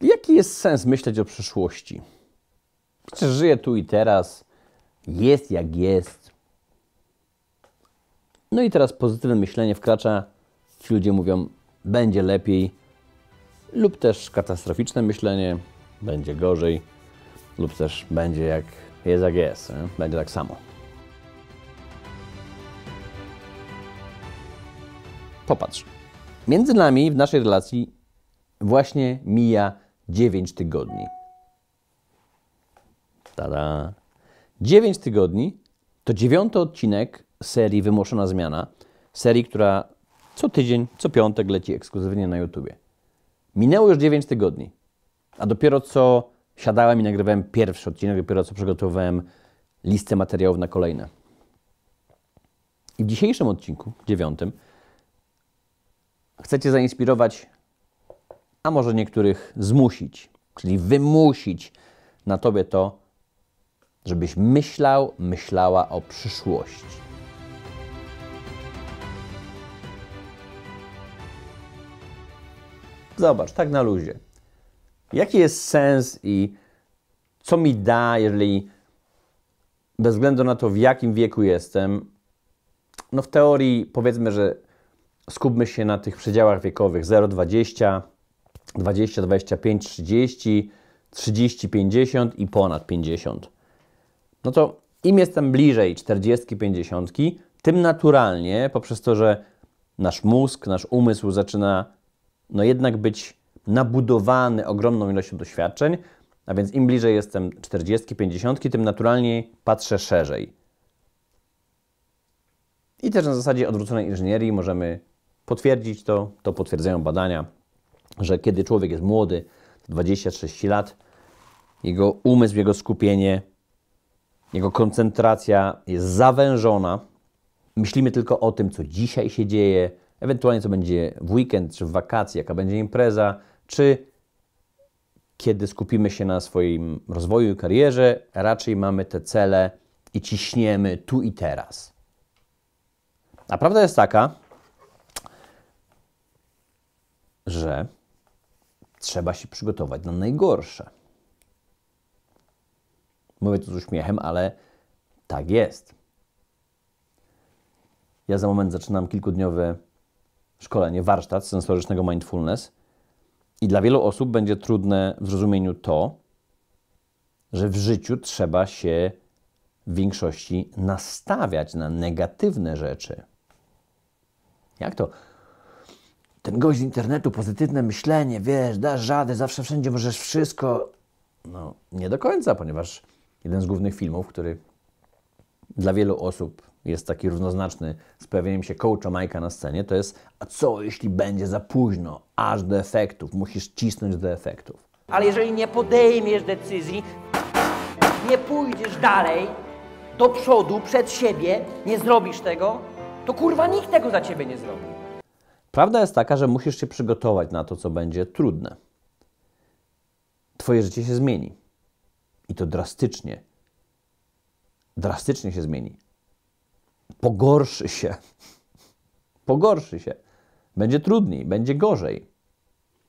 Jaki jest sens myśleć o przyszłości? Przecież żyję tu i teraz, jest jak jest. No i teraz pozytywne myślenie wkracza. Ci ludzie mówią, będzie lepiej, lub też katastroficzne myślenie, będzie gorzej, lub też będzie jak jest, jak jest, nie? będzie tak samo. Popatrz. Między nami w naszej relacji właśnie mija 9 tygodni. Tada! 9 tygodni to dziewiąty odcinek serii Wymuszona Zmiana. Serii, która co tydzień, co piątek leci ekskluzywnie na YouTubie. Minęło już 9 tygodni, a dopiero co siadałem i nagrywałem pierwszy odcinek, dopiero co przygotowałem listę materiałów na kolejne. I w dzisiejszym odcinku, dziewiątym, chcecie zainspirować a może niektórych zmusić, czyli wymusić na tobie to, żebyś myślał, myślała o przyszłości. Zobacz, tak na luzie. Jaki jest sens i co mi da, jeżeli bez względu na to, w jakim wieku jestem, no w teorii powiedzmy, że skupmy się na tych przedziałach wiekowych 0,20, 20, 25, 30, 30, 50 i ponad 50. No to im jestem bliżej 40, 50, tym naturalnie, poprzez to, że nasz mózg, nasz umysł zaczyna no jednak być nabudowany ogromną ilością doświadczeń, a więc im bliżej jestem 40, 50, tym naturalnie patrzę szerzej. I też na zasadzie odwróconej inżynierii możemy potwierdzić to, to potwierdzają badania, że kiedy człowiek jest młody, 26 lat, jego umysł, jego skupienie, jego koncentracja jest zawężona. Myślimy tylko o tym, co dzisiaj się dzieje, ewentualnie co będzie w weekend, czy w wakacje, jaka będzie impreza, czy kiedy skupimy się na swoim rozwoju i karierze, raczej mamy te cele i ciśniemy tu i teraz. A prawda jest taka, że trzeba się przygotować na najgorsze. Mówię to z uśmiechem, ale tak jest. Ja za moment zaczynam kilkudniowe szkolenie, warsztat sensorycznego mindfulness i dla wielu osób będzie trudne w zrozumieniu to, że w życiu trzeba się w większości nastawiać na negatywne rzeczy. Jak to? ten gość z internetu, pozytywne myślenie, wiesz, dasz rady, zawsze wszędzie możesz wszystko. No, nie do końca, ponieważ jeden z głównych filmów, który dla wielu osób jest taki równoznaczny z pojawieniem się coacha Majka na scenie, to jest a co jeśli będzie za późno, aż do efektów, musisz cisnąć do efektów. Ale jeżeli nie podejmiesz decyzji, nie pójdziesz dalej, do przodu, przed siebie, nie zrobisz tego, to kurwa nikt tego za ciebie nie zrobi. Prawda jest taka, że musisz się przygotować na to, co będzie trudne. Twoje życie się zmieni. I to drastycznie. Drastycznie się zmieni. Pogorszy się. Pogorszy się. Będzie trudniej, będzie gorzej.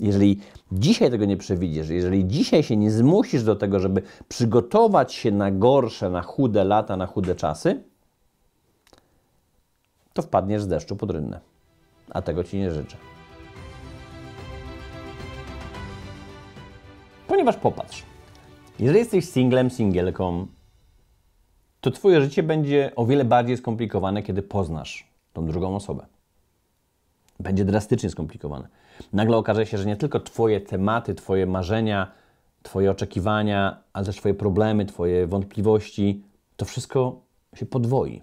Jeżeli dzisiaj tego nie przewidzisz, jeżeli dzisiaj się nie zmusisz do tego, żeby przygotować się na gorsze, na chude lata, na chude czasy, to wpadniesz z deszczu pod rynnę a tego Ci nie życzę. Ponieważ popatrz, jeżeli jesteś singlem, singielką, to Twoje życie będzie o wiele bardziej skomplikowane, kiedy poznasz tą drugą osobę. Będzie drastycznie skomplikowane. Nagle okaże się, że nie tylko Twoje tematy, Twoje marzenia, Twoje oczekiwania, ale też Twoje problemy, Twoje wątpliwości, to wszystko się podwoi.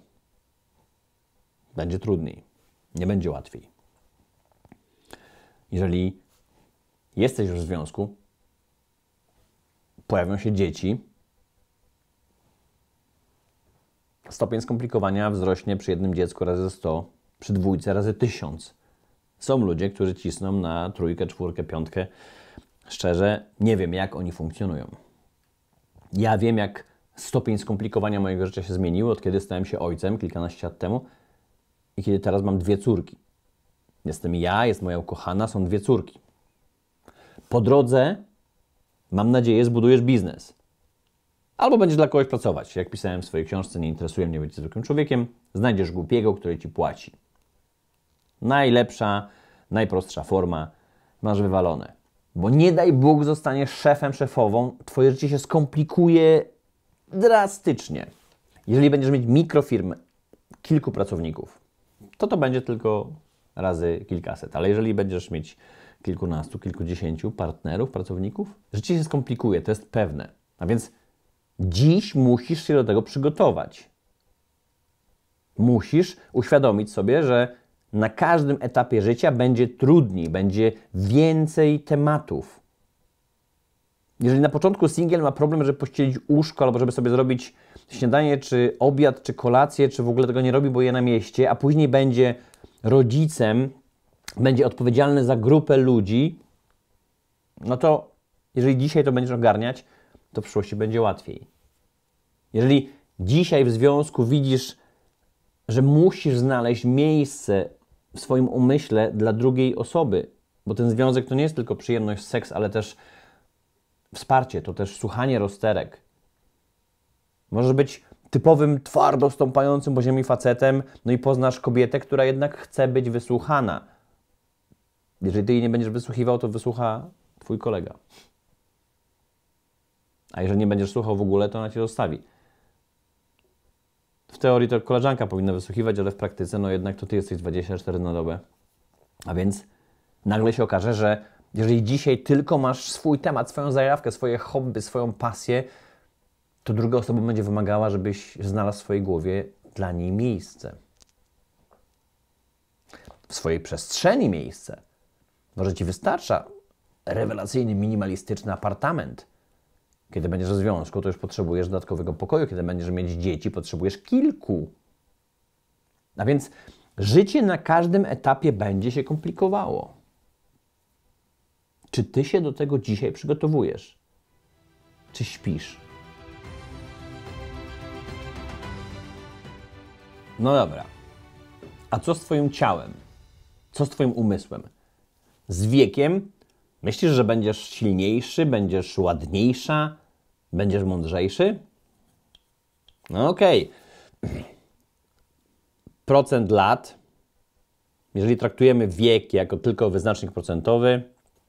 Będzie trudniej, nie będzie łatwiej jeżeli jesteś już w związku, pojawią się dzieci, stopień skomplikowania wzrośnie przy jednym dziecku razy 100, przy dwójce razy 1000. Są ludzie, którzy cisną na trójkę, czwórkę, piątkę. Szczerze, nie wiem, jak oni funkcjonują. Ja wiem, jak stopień skomplikowania mojego życia się zmienił, od kiedy stałem się ojcem kilkanaście lat temu i kiedy teraz mam dwie córki. Jestem ja, jest moja ukochana, są dwie córki. Po drodze, mam nadzieję, zbudujesz biznes. Albo będziesz dla kogoś pracować. Jak pisałem w swojej książce, nie interesuje mnie być zwykłym człowiekiem, znajdziesz głupiego, który ci płaci. Najlepsza, najprostsza forma, masz wywalone. Bo nie daj Bóg zostaniesz szefem, szefową, twoje życie się skomplikuje drastycznie. Jeżeli będziesz mieć mikrofirmę, kilku pracowników, to to będzie tylko razy kilkaset. Ale jeżeli będziesz mieć kilkunastu, kilkudziesięciu partnerów, pracowników, życie się skomplikuje, to jest pewne. A więc dziś musisz się do tego przygotować. Musisz uświadomić sobie, że na każdym etapie życia będzie trudniej, będzie więcej tematów. Jeżeli na początku singiel ma problem, żeby pościelić łóżko, albo żeby sobie zrobić śniadanie, czy obiad, czy kolację, czy w ogóle tego nie robi, bo je na mieście, a później będzie rodzicem będzie odpowiedzialny za grupę ludzi, no to jeżeli dzisiaj to będziesz ogarniać, to w przyszłości będzie łatwiej. Jeżeli dzisiaj w związku widzisz, że musisz znaleźć miejsce w swoim umyśle dla drugiej osoby, bo ten związek to nie jest tylko przyjemność, seks, ale też wsparcie, to też słuchanie rozterek. Możesz być typowym, twardo stąpającym po ziemi facetem, no i poznasz kobietę, która jednak chce być wysłuchana. Jeżeli ty jej nie będziesz wysłuchiwał, to wysłucha twój kolega. A jeżeli nie będziesz słuchał w ogóle, to ona cię zostawi. W teorii to koleżanka powinna wysłuchiwać, ale w praktyce, no jednak to ty jesteś 24 na dobę. A więc nagle się okaże, że jeżeli dzisiaj tylko masz swój temat, swoją zajawkę, swoje hobby, swoją pasję, to druga osoba będzie wymagała, żebyś znalazł w swojej głowie dla niej miejsce. W swojej przestrzeni miejsce. Może ci wystarcza rewelacyjny, minimalistyczny apartament. Kiedy będziesz w związku, to już potrzebujesz dodatkowego pokoju. Kiedy będziesz mieć dzieci, potrzebujesz kilku. A więc życie na każdym etapie będzie się komplikowało. Czy ty się do tego dzisiaj przygotowujesz? Czy śpisz? No dobra. A co z Twoim ciałem? Co z Twoim umysłem? Z wiekiem myślisz, że będziesz silniejszy, będziesz ładniejsza, będziesz mądrzejszy? No okej. Okay. Procent lat, jeżeli traktujemy wiek jako tylko wyznacznik procentowy,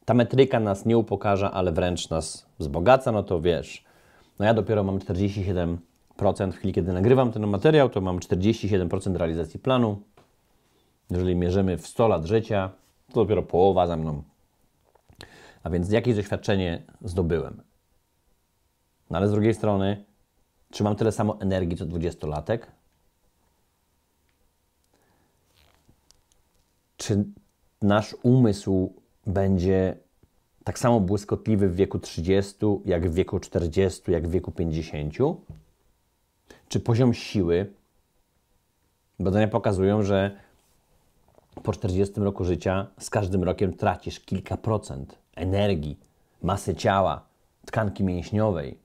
ta metryka nas nie upokarza, ale wręcz nas wzbogaca, no to wiesz. No ja dopiero mam 47 w chwili, kiedy nagrywam ten materiał, to mam 47% realizacji planu. Jeżeli mierzymy w 100 lat życia, to dopiero połowa za mną. A więc jakieś doświadczenie zdobyłem. No ale z drugiej strony, czy mam tyle samo energii co 20-latek? Czy nasz umysł będzie tak samo błyskotliwy w wieku 30, jak w wieku 40, jak w wieku 50? czy poziom siły. Badania pokazują, że po 40 roku życia z każdym rokiem tracisz kilka procent energii, masy ciała, tkanki mięśniowej.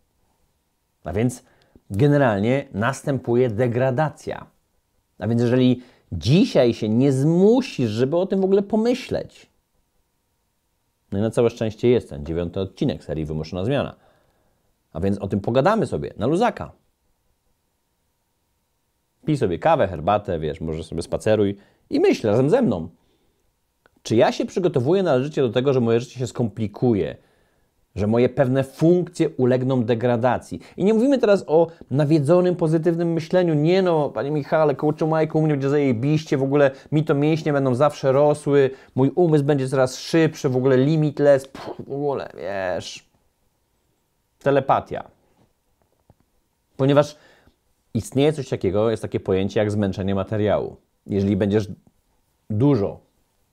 A więc generalnie następuje degradacja. A więc jeżeli dzisiaj się nie zmusisz, żeby o tym w ogóle pomyśleć, no i na całe szczęście jest ten dziewiąty odcinek serii Wymuszona Zmiana. A więc o tym pogadamy sobie na luzaka. Pij sobie kawę, herbatę, wiesz, może sobie spaceruj i myśl razem ze mną. Czy ja się przygotowuję należycie do tego, że moje życie się skomplikuje, że moje pewne funkcje ulegną degradacji? I nie mówimy teraz o nawiedzonym, pozytywnym myśleniu. Nie no, panie Michale, coachu Mike u mnie będzie zajebiście, w ogóle mi to mięśnie będą zawsze rosły, mój umysł będzie coraz szybszy, w ogóle limitless, pff, w ogóle, wiesz... Telepatia. Ponieważ istnieje coś takiego, jest takie pojęcie jak zmęczenie materiału. Jeżeli będziesz dużo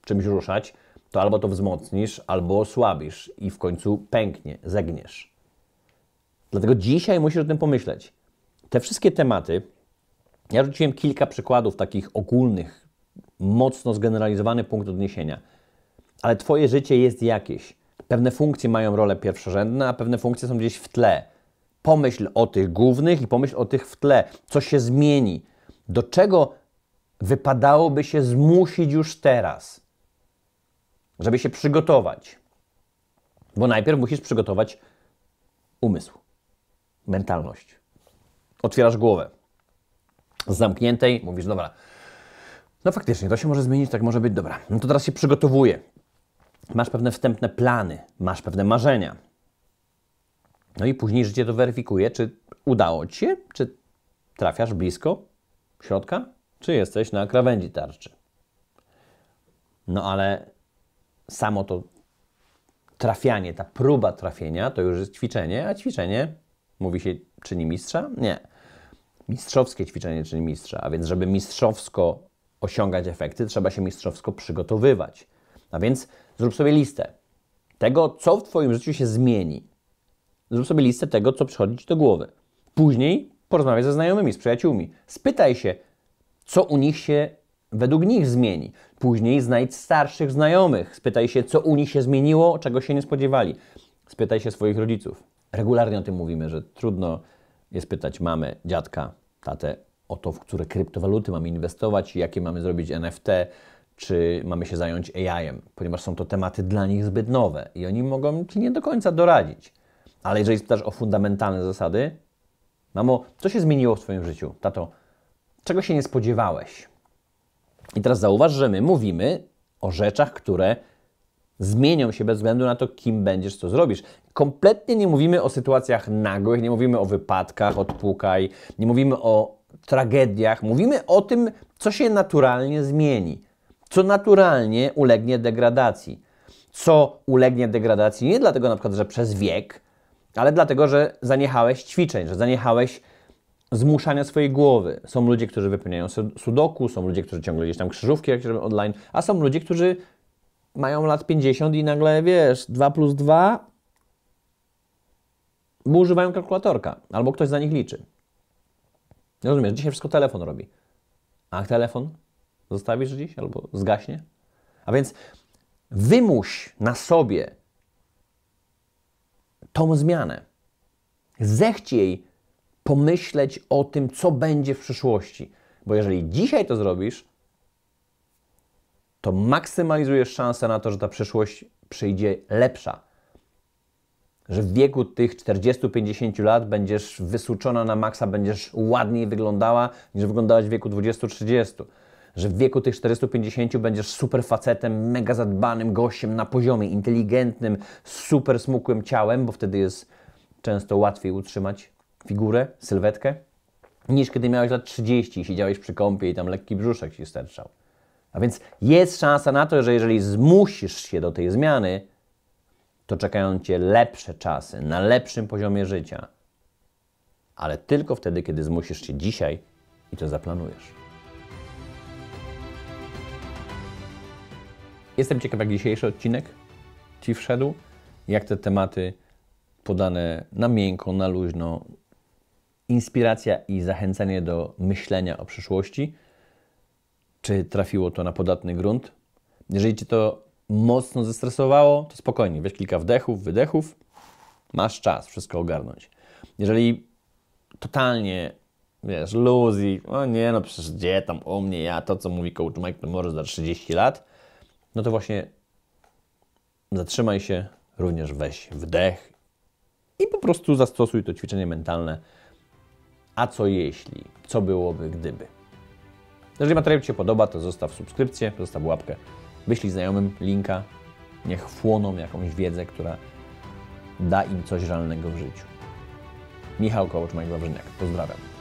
czymś ruszać, to albo to wzmocnisz, albo osłabisz i w końcu pęknie, zegniesz. Dlatego dzisiaj musisz o tym pomyśleć. Te wszystkie tematy, ja rzuciłem kilka przykładów takich ogólnych, mocno zgeneralizowany punkt odniesienia, ale Twoje życie jest jakieś. Pewne funkcje mają rolę pierwszorzędne, a pewne funkcje są gdzieś w tle Pomyśl o tych głównych i pomyśl o tych w tle, co się zmieni, do czego wypadałoby się zmusić już teraz, żeby się przygotować. Bo najpierw musisz przygotować umysł, mentalność. Otwierasz głowę. Z zamkniętej mówisz, dobra, no faktycznie, to się może zmienić, tak może być, dobra. No to teraz się przygotowuję. Masz pewne wstępne plany, masz pewne marzenia, no i później życie to weryfikuje, czy udało ci się, czy trafiasz blisko środka, czy jesteś na krawędzi tarczy. No ale samo to trafianie, ta próba trafienia to już jest ćwiczenie, a ćwiczenie mówi się czyni mistrza? Nie. Mistrzowskie ćwiczenie czyni mistrza, a więc żeby mistrzowsko osiągać efekty, trzeba się mistrzowsko przygotowywać. A więc zrób sobie listę tego, co w Twoim życiu się zmieni Zrób sobie listę tego, co przychodzi Ci do głowy. Później porozmawiaj ze znajomymi, z przyjaciółmi. Spytaj się, co u nich się według nich zmieni. Później znajdź starszych znajomych. Spytaj się, co u nich się zmieniło, czego się nie spodziewali. Spytaj się swoich rodziców. Regularnie o tym mówimy, że trudno jest pytać mamy, dziadka, tatę o to, w które kryptowaluty mamy inwestować, jakie mamy zrobić NFT, czy mamy się zająć AI-em, ponieważ są to tematy dla nich zbyt nowe i oni mogą ci nie do końca doradzić. Ale jeżeli spytasz o fundamentalne zasady, mamo, co się zmieniło w Twoim życiu? Tato, czego się nie spodziewałeś? I teraz zauważ, że my mówimy o rzeczach, które zmienią się bez względu na to, kim będziesz, co zrobisz. Kompletnie nie mówimy o sytuacjach nagłych, nie mówimy o wypadkach, odpukaj, nie mówimy o tragediach, mówimy o tym, co się naturalnie zmieni, co naturalnie ulegnie degradacji. Co ulegnie degradacji nie dlatego na przykład, że przez wiek ale dlatego, że zaniechałeś ćwiczeń, że zaniechałeś zmuszania swojej głowy. Są ludzie, którzy wypełniają sudoku, są ludzie, którzy ciągle gdzieś tam krzyżówki jakieś robią online, a są ludzie, którzy mają lat 50 i nagle, wiesz, 2 plus 2, bo używają kalkulatorka, albo ktoś za nich liczy. Rozumiesz, dzisiaj wszystko telefon robi. A telefon zostawisz gdzieś, albo zgaśnie? A więc wymuś na sobie tą zmianę. Zechciej pomyśleć o tym, co będzie w przyszłości, bo jeżeli dzisiaj to zrobisz, to maksymalizujesz szansę na to, że ta przyszłość przyjdzie lepsza. Że w wieku tych 40-50 lat będziesz wysuczona na maksa, będziesz ładniej wyglądała niż wyglądałaś w wieku 20-30 że w wieku tych 450 będziesz super facetem, mega zadbanym gościem na poziomie, inteligentnym, super smukłym ciałem, bo wtedy jest często łatwiej utrzymać figurę, sylwetkę, niż kiedy miałeś lat 30 i siedziałeś przy kąpie i tam lekki brzuszek ci sterczał. A więc jest szansa na to, że jeżeli zmusisz się do tej zmiany, to czekają cię lepsze czasy, na lepszym poziomie życia. Ale tylko wtedy, kiedy zmusisz się dzisiaj i to zaplanujesz. Jestem ciekaw, jak dzisiejszy odcinek Ci wszedł, jak te tematy podane na miękko, na luźno, inspiracja i zachęcenie do myślenia o przyszłości. Czy trafiło to na podatny grunt? Jeżeli Cię to mocno zestresowało, to spokojnie, weź kilka wdechów, wydechów, masz czas wszystko ogarnąć. Jeżeli totalnie, wiesz, luz i, o nie, no przecież gdzie tam o mnie, ja, to co mówi coach Mike, to za 30 lat – no to właśnie zatrzymaj się, również weź wdech i po prostu zastosuj to ćwiczenie mentalne. A co jeśli? Co byłoby gdyby? Jeżeli materiał Ci się podoba, to zostaw subskrypcję, zostaw łapkę, wyślij znajomym linka, niech chłoną jakąś wiedzę, która da im coś realnego w życiu. Michał Kołacz, Mike Wawrzyniak. Pozdrawiam.